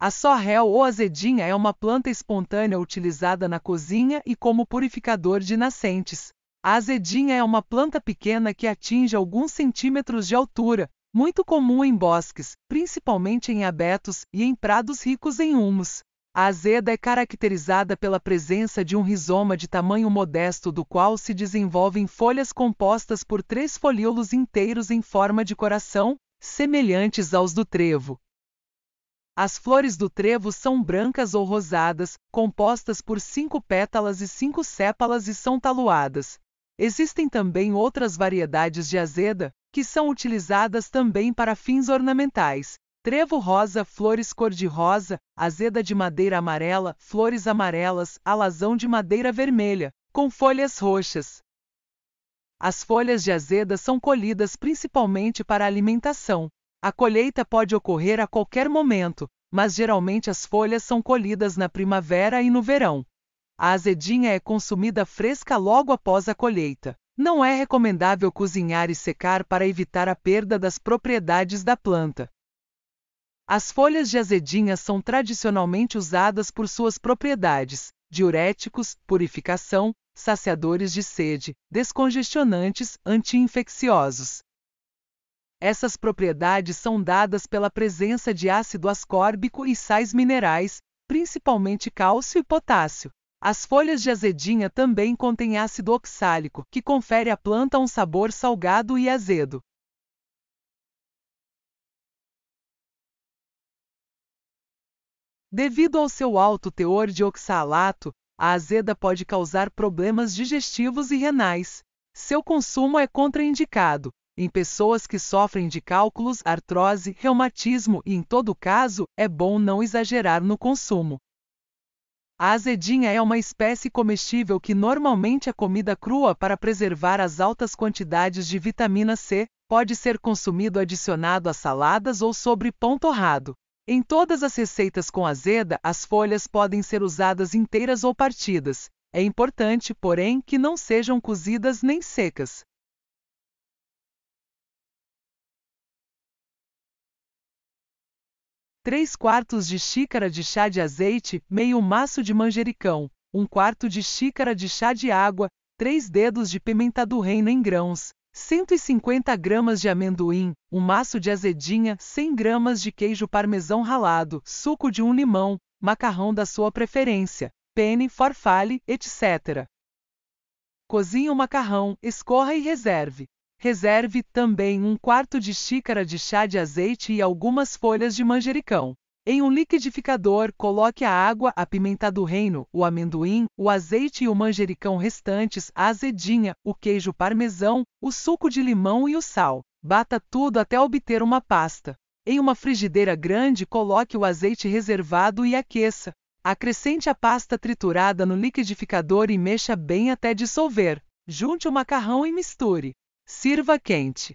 A sorrel ou azedinha é uma planta espontânea utilizada na cozinha e como purificador de nascentes. A azedinha é uma planta pequena que atinge alguns centímetros de altura, muito comum em bosques, principalmente em abetos e em prados ricos em humus. A azeda é caracterizada pela presença de um rizoma de tamanho modesto do qual se desenvolvem folhas compostas por três folíolos inteiros em forma de coração, semelhantes aos do trevo. As flores do trevo são brancas ou rosadas, compostas por cinco pétalas e cinco sépalas e são taluadas. Existem também outras variedades de azeda, que são utilizadas também para fins ornamentais. Trevo rosa, flores cor-de-rosa, azeda de madeira amarela, flores amarelas, alazão de madeira vermelha, com folhas roxas. As folhas de azeda são colhidas principalmente para alimentação, a colheita pode ocorrer a qualquer momento, mas geralmente as folhas são colhidas na primavera e no verão. A azedinha é consumida fresca logo após a colheita. Não é recomendável cozinhar e secar para evitar a perda das propriedades da planta. As folhas de azedinha são tradicionalmente usadas por suas propriedades: diuréticos, purificação, saciadores de sede, descongestionantes, anti-infecciosos. Essas propriedades são dadas pela presença de ácido ascórbico e sais minerais, principalmente cálcio e potássio. As folhas de azedinha também contêm ácido oxálico, que confere à planta um sabor salgado e azedo. Devido ao seu alto teor de oxalato, a azeda pode causar problemas digestivos e renais. Seu consumo é contraindicado, em pessoas que sofrem de cálculos, artrose, reumatismo e, em todo caso, é bom não exagerar no consumo. A azedinha é uma espécie comestível que normalmente é comida crua para preservar as altas quantidades de vitamina C, pode ser consumido adicionado a saladas ou sobre pão torrado. Em todas as receitas com azeda, as folhas podem ser usadas inteiras ou partidas. É importante, porém, que não sejam cozidas nem secas. 3 quartos de xícara de chá de azeite, meio maço de manjericão, 1 quarto de xícara de chá de água, 3 dedos de pimenta do reino em grãos, 150 gramas de amendoim, um maço de azedinha, 100 gramas de queijo parmesão ralado, suco de um limão, macarrão da sua preferência, penne, farfalle, etc. Cozinhe o macarrão, escorra e reserve. Reserve também um quarto de xícara de chá de azeite e algumas folhas de manjericão. Em um liquidificador, coloque a água, a pimenta do reino, o amendoim, o azeite e o manjericão restantes, a azedinha, o queijo parmesão, o suco de limão e o sal. Bata tudo até obter uma pasta. Em uma frigideira grande, coloque o azeite reservado e aqueça. Acrescente a pasta triturada no liquidificador e mexa bem até dissolver. Junte o macarrão e misture. Sirva quente.